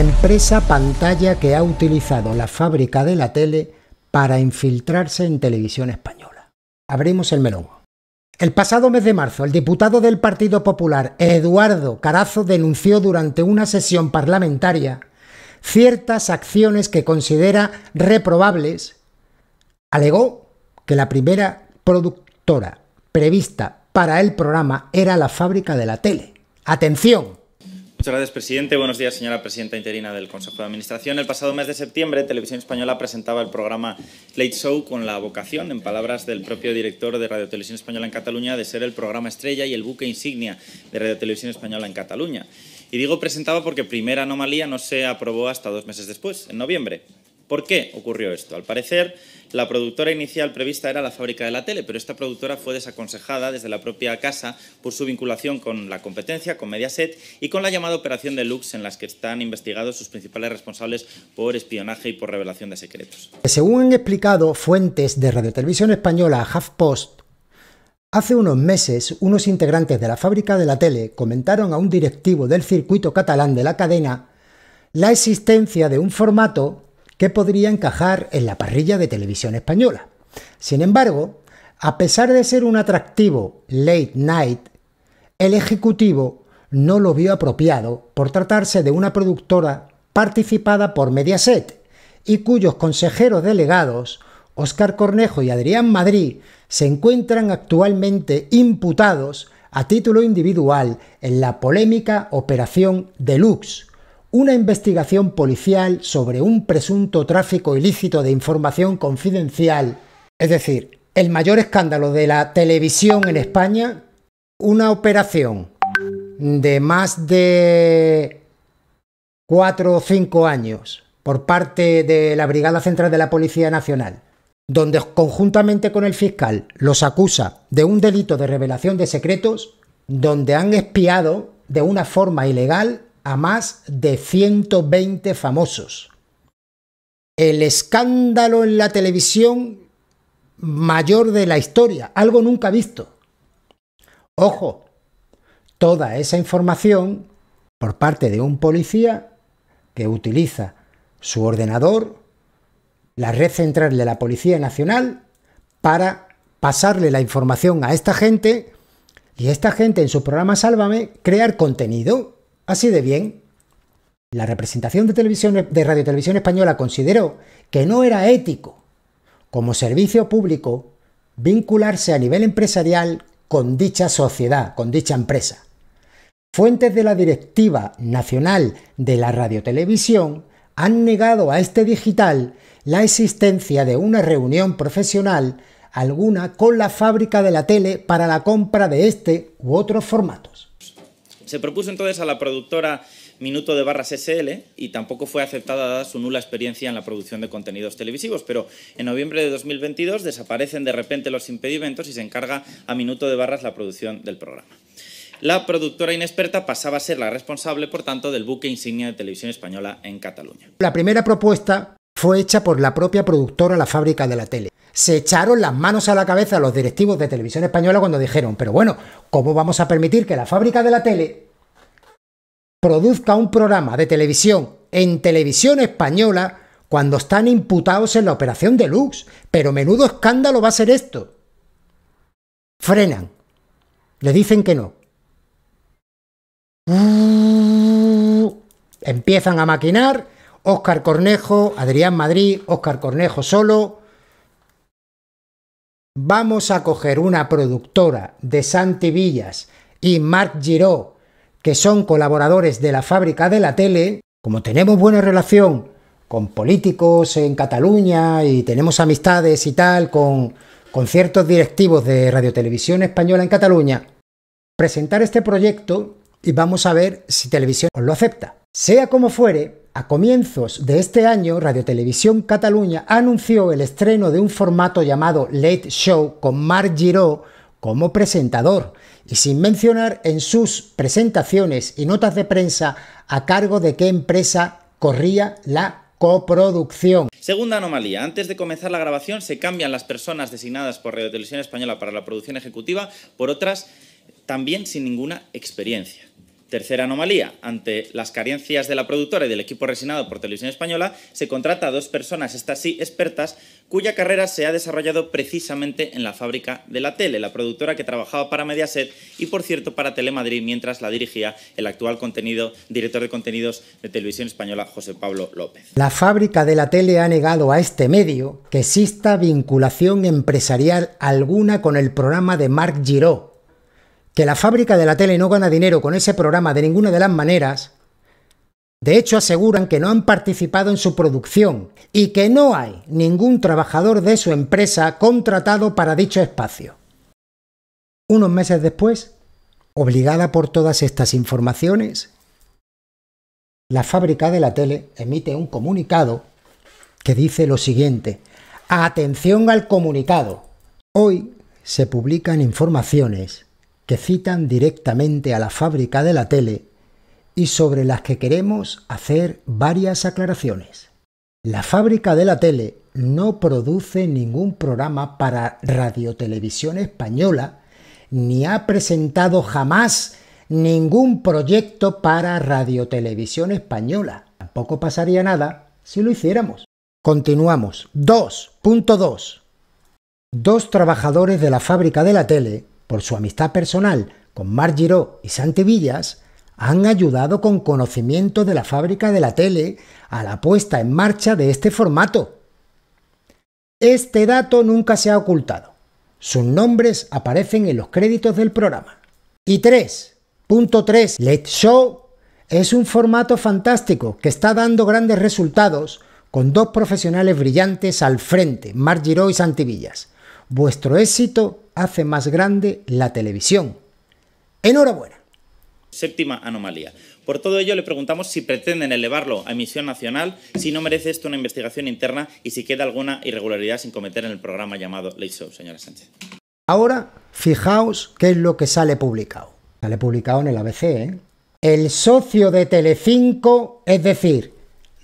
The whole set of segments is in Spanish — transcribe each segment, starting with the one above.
empresa pantalla que ha utilizado la fábrica de la tele para infiltrarse en televisión española. Abrimos el melón. El pasado mes de marzo, el diputado del Partido Popular, Eduardo Carazo, denunció durante una sesión parlamentaria ciertas acciones que considera reprobables. Alegó que la primera productora prevista para el programa era la fábrica de la tele. Atención, Muchas gracias, presidente. Buenos días, señora presidenta interina del Consejo de Administración. El pasado mes de septiembre, Televisión Española presentaba el programa Late Show con la vocación, en palabras del propio director de Radio Televisión Española en Cataluña, de ser el programa estrella y el buque insignia de Radio Televisión Española en Cataluña. Y digo presentaba porque primera anomalía no se aprobó hasta dos meses después, en noviembre. ¿Por qué ocurrió esto? Al parecer, la productora inicial prevista era la fábrica de la tele, pero esta productora fue desaconsejada desde la propia casa por su vinculación con la competencia, con Mediaset y con la llamada Operación Deluxe, en las que están investigados sus principales responsables por espionaje y por revelación de secretos. Según han explicado fuentes de Radiotelevisión Española HuffPost, hace unos meses unos integrantes de la fábrica de la tele comentaron a un directivo del circuito catalán de la cadena la existencia de un formato que podría encajar en la parrilla de televisión española. Sin embargo, a pesar de ser un atractivo late night, el Ejecutivo no lo vio apropiado por tratarse de una productora participada por Mediaset y cuyos consejeros delegados, Óscar Cornejo y Adrián Madrid, se encuentran actualmente imputados a título individual en la polémica Operación Deluxe, una investigación policial sobre un presunto tráfico ilícito de información confidencial, es decir, el mayor escándalo de la televisión en España, una operación de más de cuatro o cinco años por parte de la Brigada Central de la Policía Nacional, donde conjuntamente con el fiscal los acusa de un delito de revelación de secretos, donde han espiado de una forma ilegal a más de 120 famosos. El escándalo en la televisión mayor de la historia, algo nunca visto. Ojo, toda esa información por parte de un policía que utiliza su ordenador, la red central de la Policía Nacional, para pasarle la información a esta gente y esta gente en su programa Sálvame crear contenido. Así de bien, la representación de, radiotelevisión Española consideró que no era ético, como servicio público, vincularse a nivel empresarial con dicha sociedad, con dicha empresa. Fuentes de la Directiva Nacional de la Radiotelevisión han negado a este digital la existencia de una reunión profesional alguna con la fábrica de la tele para la compra de este u otros formatos. Se propuso entonces a la productora Minuto de Barras SL y tampoco fue aceptada dada su nula experiencia en la producción de contenidos televisivos, pero en noviembre de 2022 desaparecen de repente los impedimentos y se encarga a Minuto de Barras la producción del programa. La productora inexperta pasaba a ser la responsable, por tanto, del buque insignia de televisión española en Cataluña. La primera propuesta fue hecha por la propia productora La Fábrica de la Tele se echaron las manos a la cabeza los directivos de televisión española cuando dijeron, pero bueno, ¿cómo vamos a permitir que la fábrica de la tele produzca un programa de televisión en televisión española cuando están imputados en la operación de Lux? Pero menudo escándalo va a ser esto. Frenan. Le dicen que no. empiezan a maquinar. Óscar Cornejo, Adrián Madrid, Óscar Cornejo solo, vamos a coger una productora de Santi Villas y Marc Giraud, que son colaboradores de la fábrica de la tele, como tenemos buena relación con políticos en Cataluña y tenemos amistades y tal con, con ciertos directivos de Radiotelevisión Española en Cataluña, presentar este proyecto y vamos a ver si Televisión os lo acepta. Sea como fuere, a comienzos de este año, Radiotelevisión Cataluña anunció el estreno de un formato llamado Late Show con Marc Giró como presentador y sin mencionar en sus presentaciones y notas de prensa a cargo de qué empresa corría la coproducción. Segunda anomalía. Antes de comenzar la grabación se cambian las personas designadas por Radiotelevisión Española para la producción ejecutiva por otras también sin ninguna experiencia. Tercera anomalía, ante las carencias de la productora y del equipo resinado por Televisión Española, se contrata a dos personas, estas sí, expertas, cuya carrera se ha desarrollado precisamente en la fábrica de la tele, la productora que trabajaba para Mediaset y, por cierto, para Telemadrid, mientras la dirigía el actual director de contenidos de Televisión Española, José Pablo López. La fábrica de la tele ha negado a este medio que exista vinculación empresarial alguna con el programa de Marc Giró, que la fábrica de la tele no gana dinero con ese programa de ninguna de las maneras, de hecho aseguran que no han participado en su producción y que no hay ningún trabajador de su empresa contratado para dicho espacio. Unos meses después, obligada por todas estas informaciones, la fábrica de la tele emite un comunicado que dice lo siguiente. Atención al comunicado. Hoy se publican informaciones que citan directamente a la fábrica de la tele y sobre las que queremos hacer varias aclaraciones. La fábrica de la tele no produce ningún programa para Radiotelevisión Española, ni ha presentado jamás ningún proyecto para Radiotelevisión Española. Tampoco pasaría nada si lo hiciéramos. Continuamos. 2.2. Dos trabajadores de la fábrica de la tele por su amistad personal con Mar Giró y Villas, han ayudado con conocimiento de la fábrica de la tele a la puesta en marcha de este formato. Este dato nunca se ha ocultado. Sus nombres aparecen en los créditos del programa. Y 3.3 Let's Show es un formato fantástico que está dando grandes resultados con dos profesionales brillantes al frente, Marc y Villas. Vuestro éxito hace más grande la televisión. Enhorabuena. Séptima anomalía. Por todo ello, le preguntamos si pretenden elevarlo a emisión nacional, si no merece esto una investigación interna y si queda alguna irregularidad sin cometer en el programa llamado Late Show, señora Sánchez. Ahora, fijaos qué es lo que sale publicado. Sale publicado en el ABC, ¿eh? El socio de Telecinco, es decir,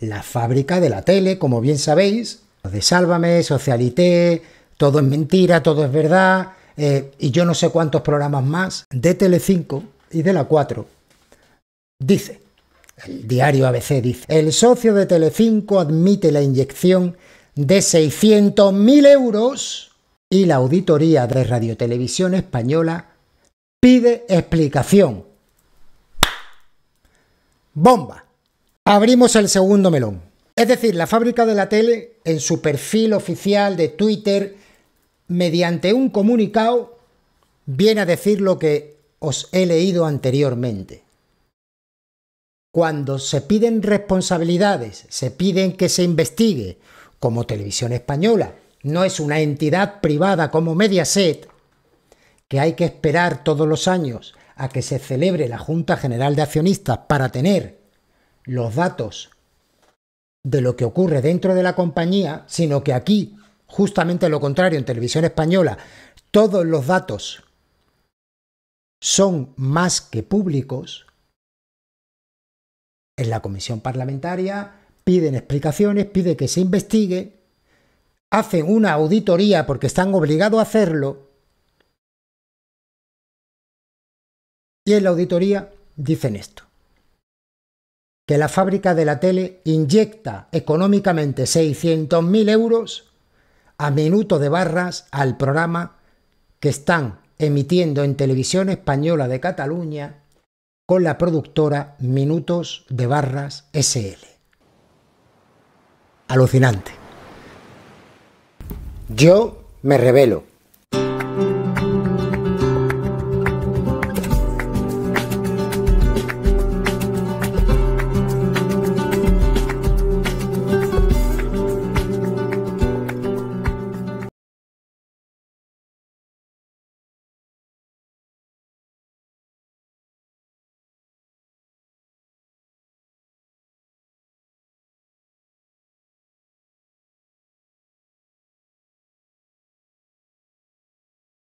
la fábrica de la tele, como bien sabéis, de Sálvame, Socialité, todo es mentira, todo es verdad, eh, y yo no sé cuántos programas más de Tele5 y de la 4. Dice, el diario ABC dice, el socio de Tele5 admite la inyección de 600.000 euros y la auditoría de Radiotelevisión Española pide explicación. Bomba. Abrimos el segundo melón. Es decir, la fábrica de la tele en su perfil oficial de Twitter mediante un comunicado, viene a decir lo que os he leído anteriormente. Cuando se piden responsabilidades, se piden que se investigue, como Televisión Española, no es una entidad privada como Mediaset, que hay que esperar todos los años a que se celebre la Junta General de Accionistas para tener los datos de lo que ocurre dentro de la compañía, sino que aquí justamente lo contrario en televisión española, todos los datos son más que públicos, en la comisión parlamentaria piden explicaciones, pide que se investigue, hacen una auditoría porque están obligados a hacerlo, y en la auditoría dicen esto que la fábrica de la tele inyecta económicamente 600.000 euros a minuto de barras al programa que están emitiendo en Televisión Española de Cataluña con la productora Minutos de Barras SL. Alucinante. Yo me revelo.